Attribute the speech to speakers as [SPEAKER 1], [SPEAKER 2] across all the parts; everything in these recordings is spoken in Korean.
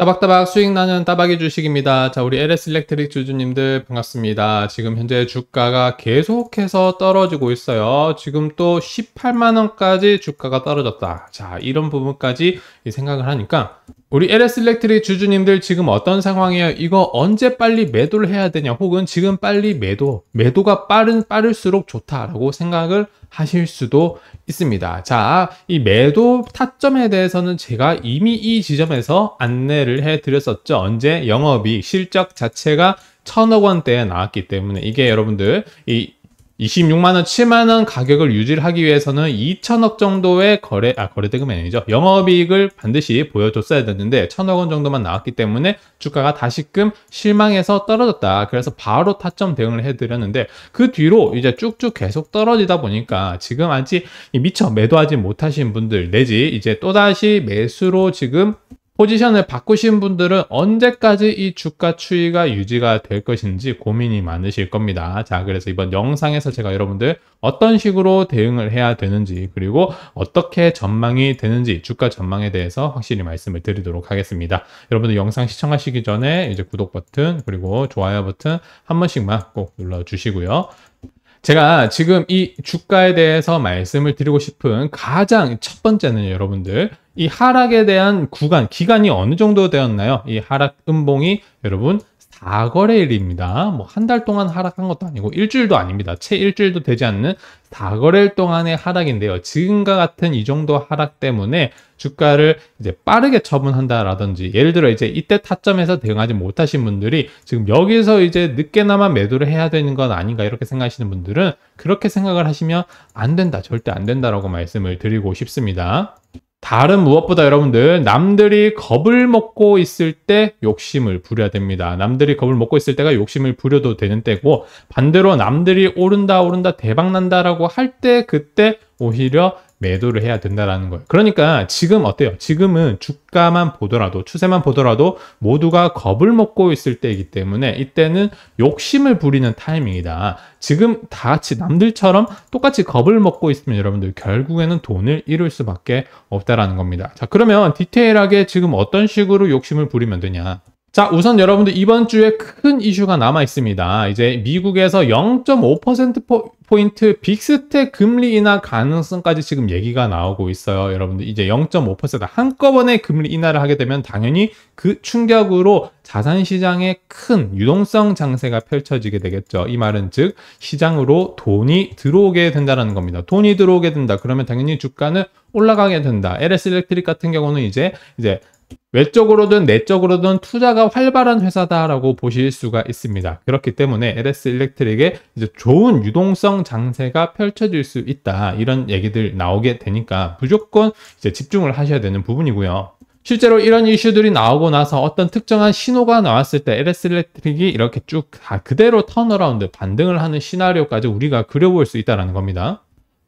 [SPEAKER 1] 따박따박 수익 나는 따박이 주식입니다. 자, 우리 LS 일렉트릭 주주님들 반갑습니다. 지금 현재 주가가 계속해서 떨어지고 있어요. 지금 또 18만원까지 주가가 떨어졌다. 자, 이런 부분까지 생각을 하니까 우리 LS 일렉트릭 주주님들 지금 어떤 상황이에요? 이거 언제 빨리 매도를 해야 되냐? 혹은 지금 빨리 매도, 매도가 빠른, 빠를수록 좋다라고 생각을 하실 수도 있습니다. 자, 이 매도 타점에 대해서는 제가 이미 이 지점에서 안내를 안를 해드렸었죠. 언제 영업이익 실적 자체가 천억 원대에 나왔기 때문에 이게 여러분들 이 26만원, 7만원 가격을 유지하기 위해서는 2천억 정도의 거래, 아, 거래대금이 아니죠. 영업이익을 반드시 보여줬어야 됐는데, 천억 원 정도만 나왔기 때문에 주가가 다시금 실망해서 떨어졌다. 그래서 바로 타점 대응을 해드렸는데, 그 뒤로 이제 쭉쭉 계속 떨어지다 보니까 지금 아직 미처 매도하지 못하신 분들, 내지 이제 또다시 매수로 지금 포지션을 바꾸신 분들은 언제까지 이 주가 추이가 유지가 될 것인지 고민이 많으실 겁니다. 자, 그래서 이번 영상에서 제가 여러분들 어떤 식으로 대응을 해야 되는지 그리고 어떻게 전망이 되는지 주가 전망에 대해서 확실히 말씀을 드리도록 하겠습니다. 여러분들 영상 시청하시기 전에 이제 구독 버튼 그리고 좋아요 버튼 한 번씩만 꼭 눌러주시고요. 제가 지금 이 주가에 대해서 말씀을 드리고 싶은 가장 첫 번째는 여러분들 이 하락에 대한 구간, 기간이 어느 정도 되었나요? 이 하락 음봉이 여러분 4거래일입니다. 뭐 한 달 동안 하락한 것도 아니고 일주일도 아닙니다. 채 일주일도 되지 않는 4거래일 동안의 하락인데요. 지금과 같은 이 정도 하락 때문에 주가를 이제 빠르게 처분한다라든지 예를 들어 이제 이때 타점에서 대응하지 못하신 분들이 지금 여기서 이제 늦게나마 매도를 해야 되는 건 아닌가 이렇게 생각하시는 분들은 그렇게 생각을 하시면 안 된다. 절대 안 된다라고 말씀을 드리고 싶습니다. 다른 무엇보다 여러분들 남들이 겁을 먹고 있을 때 욕심을 부려야 됩니다. 남들이 겁을 먹고 있을 때가 욕심을 부려도 되는 때고 반대로 남들이 오른다 오른다 대박난다라고 할 때 그때 오히려 매도를 해야 된다라는 거예요. 그러니까 지금 어때요? 지금은 주가만 보더라도 추세만 보더라도 모두가 겁을 먹고 있을 때이기 때문에 이때는 욕심을 부리는 타이밍이다. 지금 다 같이 남들처럼 똑같이 겁을 먹고 있으면 여러분들 결국에는 돈을 잃을 수밖에 없다라는 겁니다. 자, 그러면 디테일하게 지금 어떤 식으로 욕심을 부리면 되냐? 자, 우선 여러분들 이번 주에 큰 이슈가 남아 있습니다. 이제 미국에서 0.5%포인트 빅스텝 금리 인하 가능성까지 지금 얘기가 나오고 있어요. 여러분들 이제 0.5% 한꺼번에 금리 인하를 하게 되면 당연히 그 충격으로 자산시장에 큰 유동성 장세가 펼쳐지게 되겠죠. 이 말은 즉 시장으로 돈이 들어오게 된다는 겁니다. 돈이 들어오게 된다. 그러면 당연히 주가는 올라가게 된다. LS 일렉트릭 같은 경우는 이제 이제 외적으로든 내적으로든 투자가 활발한 회사다라고 보실 수가 있습니다. 그렇기 때문에 LS 일렉트릭의 이제 좋은 유동성 장세가 펼쳐질 수 있다. 이런 얘기들 나오게 되니까 무조건 이제 집중을 하셔야 되는 부분이고요. 실제로 이런 이슈들이 나오고 나서 어떤 특정한 신호가 나왔을 때 LS 일렉트릭이 이렇게 쭉 아, 그대로 턴어라운드 반등을 하는 시나리오까지 우리가 그려볼 수 있다는 겁니다.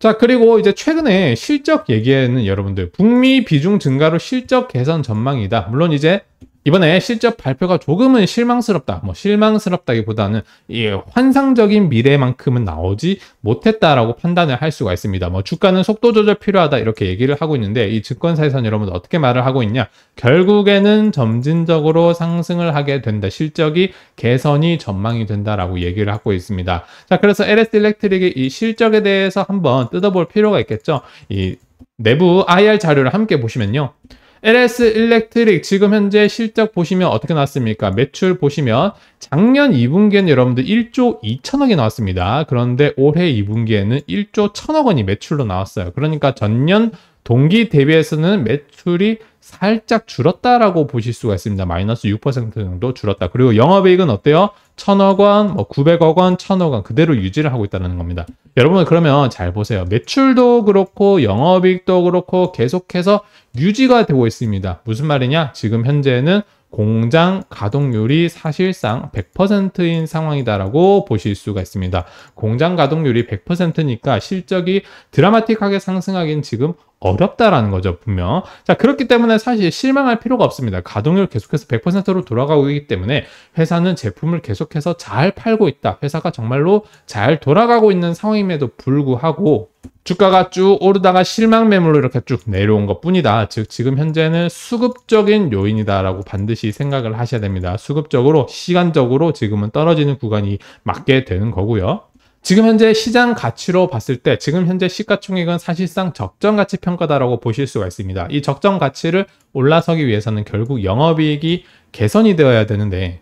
[SPEAKER 1] 자, 그리고 이제 최근에 실적 얘기에는 여러분들 북미 비중 증가로 실적 개선 전망이다. 물론 이제 이번에 실적 발표가 조금은 실망스럽다. 뭐 실망스럽다기보다는 이 환상적인 미래만큼은 나오지 못했다라고 판단을 할 수가 있습니다. 뭐 주가는 속도 조절 필요하다 이렇게 얘기를 하고 있는데 이 증권사에서는 여러분 어떻게 말을 하고 있냐? 결국에는 점진적으로 상승을 하게 된다. 실적이 개선이 전망이 된다라고 얘기를 하고 있습니다. 자, 그래서 LS 일렉트릭의 이 실적에 대해서 한번 뜯어볼 필요가 있겠죠. 이 내부 IR 자료를 함께 보시면요. LS 일렉트릭 지금 현재 실적 보시면 어떻게 나왔습니까? 매출 보시면 작년 2분기에는 여러분들 1조 2천억이 나왔습니다. 그런데 올해 2분기에는 1조 1천억 원이 매출로 나왔어요. 그러니까 전년 동기 대비해서는 매출이 살짝 줄었다라고 보실 수가 있습니다. 마이너스 6% 정도 줄었다. 그리고 영업이익은 어때요? 1000억 원, 뭐 900억 원, 1000억 원 그대로 유지를 하고 있다는 겁니다. 여러분 그러면 잘 보세요. 매출도 그렇고 영업이익도 그렇고 계속해서 유지가 되고 있습니다. 무슨 말이냐? 지금 현재는 공장 가동률이 사실상 100%인 상황이다라고 보실 수가 있습니다. 공장 가동률이 100%니까 실적이 드라마틱하게 상승하긴 지금 어렵다라는 거죠, 분명. 자, 그렇기 때문에 사실 실망할 필요가 없습니다. 가동률 계속해서 100%로 돌아가고 있기 때문에 회사는 제품을 계속해서 잘 팔고 있다. 회사가 정말로 잘 돌아가고 있는 상황임에도 불구하고 주가가 쭉 오르다가 실망 매물로 이렇게 쭉 내려온 것 뿐이다. 즉, 지금 현재는 수급적인 요인이다라고 반드시 생각을 하셔야 됩니다. 수급적으로, 시간적으로 지금은 떨어지는 구간이 맞게 되는 거고요. 지금 현재 시장 가치로 봤을 때 지금 현재 시가총액은 사실상 적정 가치 평가다라고 보실 수가 있습니다. 이 적정 가치를 올라서기 위해서는 결국 영업이익이 개선이 되어야 되는데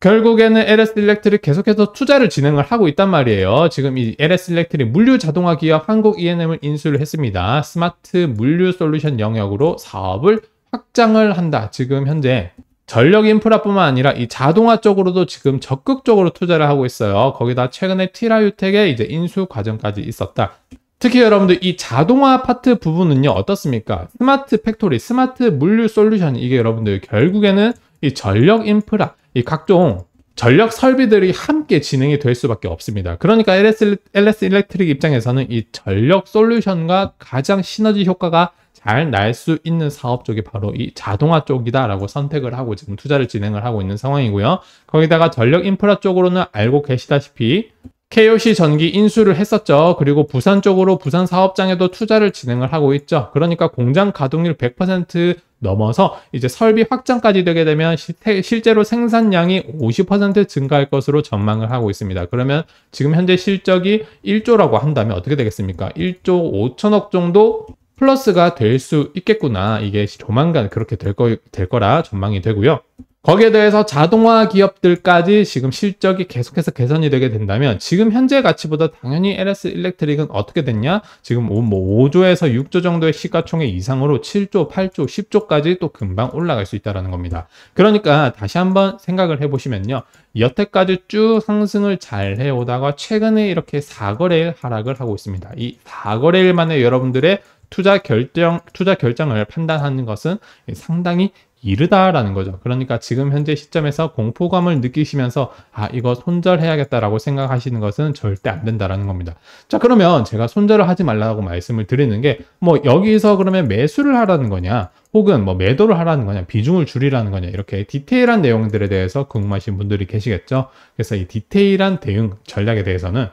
[SPEAKER 1] 결국에는 LS 일렉트릭 계속해서 투자를 진행을 하고 있단 말이에요. 지금 이 LS 일렉트릭 물류 자동화 기업 한국 E&M을 인수를 했습니다. 스마트 물류 솔루션 영역으로 사업을 확장을 한다. 지금 현재 전력 인프라뿐만 아니라 이 자동화 쪽으로도 지금 적극적으로 투자를 하고 있어요. 거기다 최근에 티라유텍의 이제 인수 과정까지 있었다. 특히 여러분들 이 자동화 파트 부분은요 어떻습니까? 스마트 팩토리, 스마트 물류 솔루션 이게 여러분들 결국에는 이 전력 인프라, 이 각종 전력 설비들이 함께 진행이 될 수밖에 없습니다. 그러니까 LS, LS 일렉트릭 입장에서는 이 전력 솔루션과 가장 시너지 효과가 잘날수 있는 사업 쪽이 바로 이 자동화 쪽이다라고 선택을 하고 지금 투자를 진행을 하고 있는 상황이고요. 거기다가 전력 인프라 쪽으로는 알고 계시다시피 KOC 전기 인수를 했었죠. 그리고 부산 쪽으로 부산 사업장에도 투자를 진행을 하고 있죠. 그러니까 공장 가동률 100% 넘어서 이제 설비 확장까지 되게 되면 시태, 실제로 생산량이 50% 증가할 것으로 전망을 하고 있습니다. 그러면 지금 현재 실적이 1조라고 한다면 어떻게 되겠습니까? 1조 5천억 정도 플러스가 될 수 있겠구나. 이게 조만간 그렇게 될, 거, 될 거라 전망이 되고요. 거기에 대해서 자동화 기업들까지 지금 실적이 계속해서 개선이 되게 된다면 지금 현재 가치보다 당연히 LS 일렉트릭은 어떻게 됐냐? 지금 뭐 5조에서 6조 정도의 시가총액 이상으로 7조, 8조, 10조까지 또 금방 올라갈 수 있다는 겁니다. 그러니까 다시 한번 생각을 해보시면요. 여태까지 쭉 상승을 잘 해오다가 최근에 이렇게 4거래일 하락을 하고 있습니다. 이 4거래일 만에 여러분들의 투자 결정 투자 결정을 판단하는 것은 상당히 이르다라는 거죠. 그러니까 지금 현재 시점에서 공포감을 느끼시면서 아 이거 손절해야겠다라고 생각하시는 것은 절대 안 된다라는 겁니다. 자 그러면 제가 손절을 하지 말라고 말씀을 드리는 게 뭐 여기서 그러면 매수를 하라는 거냐 혹은 뭐 매도를 하라는 거냐 비중을 줄이라는 거냐 이렇게 디테일한 내용들에 대해서 궁금하신 분들이 계시겠죠. 그래서 이 디테일한 대응 전략에 대해서는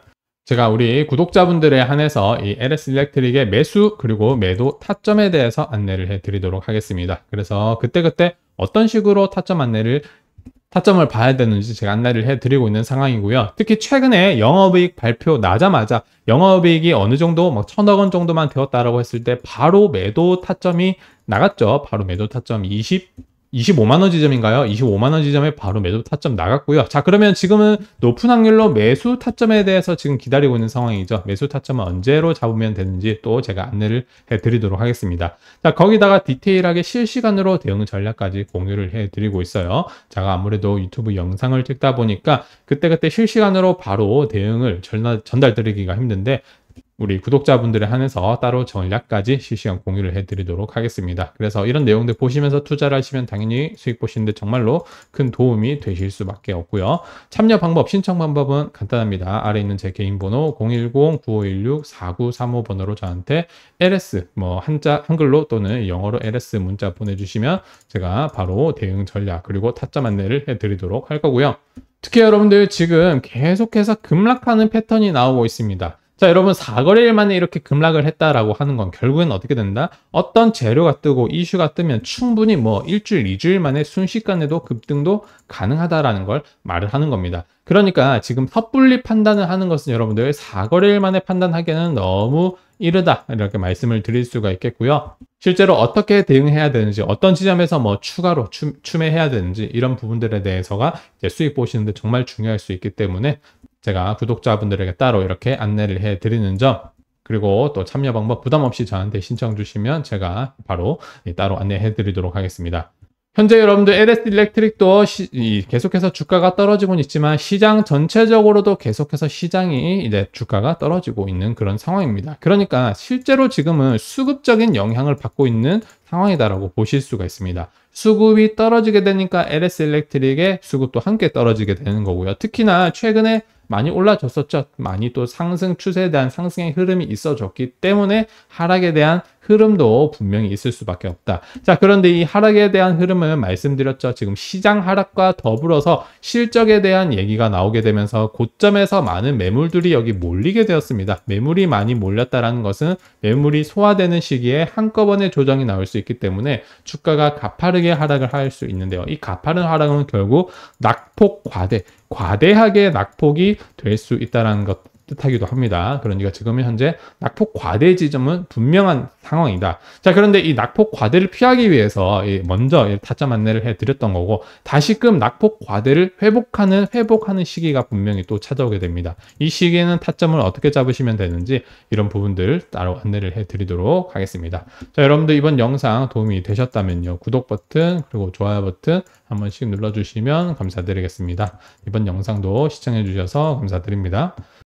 [SPEAKER 1] 제가 우리 구독자분들에 한해서 이 LS 일렉트릭의 매수 그리고 매도 타점에 대해서 안내를 해 드리도록 하겠습니다. 그래서 그때그때 어떤 식으로 타점 안내를 타점을 봐야 되는지 제가 안내를 해 드리고 있는 상황이고요. 특히 최근에 영업이익 발표 나자마자 영업이익이 어느 정도 막 뭐 천억 원 정도만 되었다라고 했을 때 바로 매도 타점이 나갔죠. 바로 매도 타점 20 25만원 지점인가요? 25만원 지점에 바로 매도 타점 나갔고요. 자 그러면 지금은 높은 확률로 매수 타점에 대해서 지금 기다리고 있는 상황이죠. 매수 타점은 언제로 잡으면 되는지 또 제가 안내를 해드리도록 하겠습니다. 자 거기다가 디테일하게 실시간으로 대응 전략까지 공유를 해드리고 있어요. 제가 아무래도 유튜브 영상을 찍다 보니까 그때그때 실시간으로 바로 대응을 전달드리기가 힘든데 우리 구독자분들에 한해서 따로 전략까지 실시간 공유를 해드리도록 하겠습니다. 그래서 이런 내용들 보시면서 투자를 하시면 당연히 수익 보시는데 정말로 큰 도움이 되실 수밖에 없고요. 참여 방법, 신청 방법은 간단합니다. 아래 있는 제 개인 번호 010-9516-4935 번호로 저한테 LS, 뭐 한자, 한글로 또는 영어로 LS 문자 보내주시면 제가 바로 대응 전략 그리고 타점 안내를 해드리도록 할 거고요. 특히 여러분들 지금 계속해서 급락하는 패턴이 나오고 있습니다. 자, 여러분, 4거래일 만에 이렇게 급락을 했다라고 하는 건 결국엔 어떻게 된다? 어떤 재료가 뜨고 이슈가 뜨면 충분히 뭐 일주일, 이주일 만에 순식간에도 급등도 가능하다라는 걸 말을 하는 겁니다. 그러니까 지금 섣불리 판단을 하는 것은 여러분들 4거래일 만에 판단하기에는 너무 이르다 이렇게 말씀을 드릴 수가 있겠고요. 실제로 어떻게 대응해야 되는지 어떤 지점에서 뭐 추가로 추, 매해야 되는지 이런 부분들에 대해서가 이제 수익 보시는데 정말 중요할 수 있기 때문에 제가 구독자분들에게 따로 이렇게 안내를 해드리는 점 그리고 또 참여 방법 부담 없이 저한테 신청 주시면 제가 바로 따로 안내해 드리도록 하겠습니다. 현재 여러분들 LS 일렉트릭도 계속해서 주가가 떨어지고는 있지만 시장 전체적으로도 계속해서 시장이 이제 주가가 떨어지고 있는 그런 상황입니다. 그러니까 실제로 지금은 수급적인 영향을 받고 있는 상황이다라고 보실 수가 있습니다. 수급이 떨어지게 되니까 LS 일렉트릭의 수급도 함께 떨어지게 되는 거고요. 특히나 최근에 많이 올라졌었죠. 많이 또 상승 추세에 대한 상승의 흐름이 있어졌기 때문에 하락에 대한 흐름도 분명히 있을 수밖에 없다. 자, 그런데 이 하락에 대한 흐름은 말씀드렸죠. 지금 시장 하락과 더불어서 실적에 대한 얘기가 나오게 되면서 고점에서 많은 매물들이 여기 몰리게 되었습니다. 매물이 많이 몰렸다라는 것은 매물이 소화되는 시기에 한꺼번에 조정이 나올 수 있기 때문에 주가가 가파르게 하락을 할 수 있는데요. 이 가파른 하락은 결국 낙폭 과대, 과대하게 낙폭이 될 수 있다는 것 뜻하기도 합니다. 그러니까 지금 현재 낙폭 과대 지점은 분명한 상황이다. 자, 그런데 이 낙폭 과대를 피하기 위해서 먼저 타점 안내를 해드렸던 거고 다시금 낙폭 과대를 회복하는 회복하는 시기가 분명히 또 찾아오게 됩니다. 이 시기에는 타점을 어떻게 잡으시면 되는지 이런 부분들 따로 안내를 해드리도록 하겠습니다. 자, 여러분들 이번 영상 도움이 되셨다면요. 구독 버튼 그리고 좋아요 버튼 한 번씩 눌러주시면 감사드리겠습니다. 이번 영상도 시청해주셔서 감사드립니다.